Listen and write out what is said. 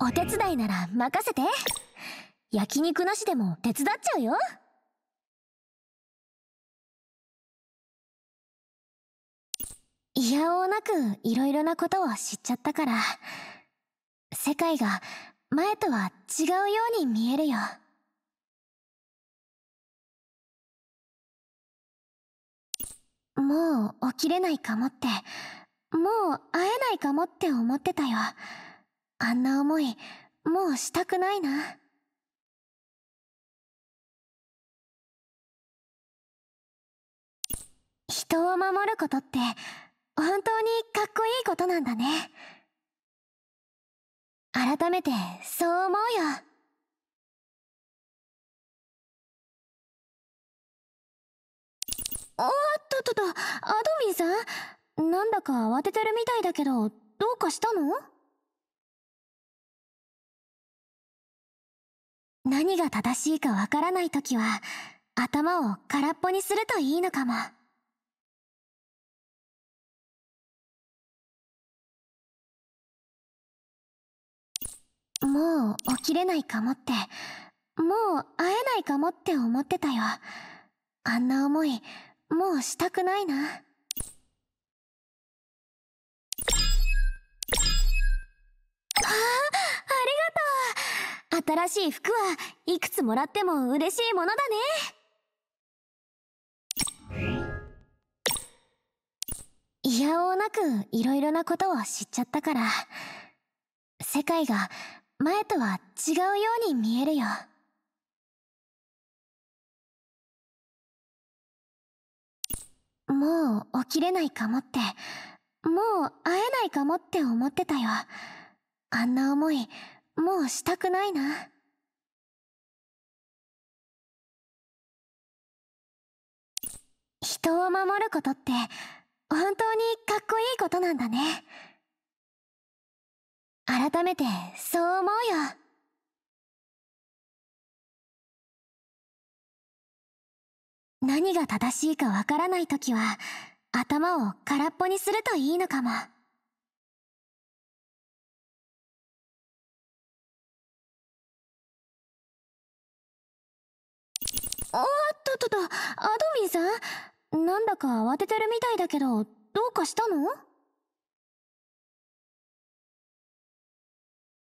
お手伝いなら任せて焼肉なしでも手伝っちゃうよいやおうなくいろいろなことを知っちゃったから世界が前とは違うように見えるよもう起きれないかもってもう会えないかもって思ってたよあんな思い、もうしたくないな。人を守ることって、本当にかっこいいことなんだね。改めて、そう思うよ。おっとっとと、アドミンさんなんだか慌ててるみたいだけど、どうかしたの何が正しいかわからない時は、頭を空っぽにするといいのかも。もう起きれないかもって、もう会えないかもって思ってたよ。あんな思い、もうしたくないな。新しい服はいくつもらっても嬉しいものだねいやおうなくいろいろなことを知っちゃったから世界が前とは違うように見えるよもう起きれないかもってもう会えないかもって思ってたよあんな思いもうしたくないな。人を守ることって本当にかっこいいことなんだね。改めてそう思うよ。何が正しいかわからないときは頭を空っぽにするといいのかも。おっとっとっと、アドミンさんなんだか慌ててるみたいだけど、どうかしたの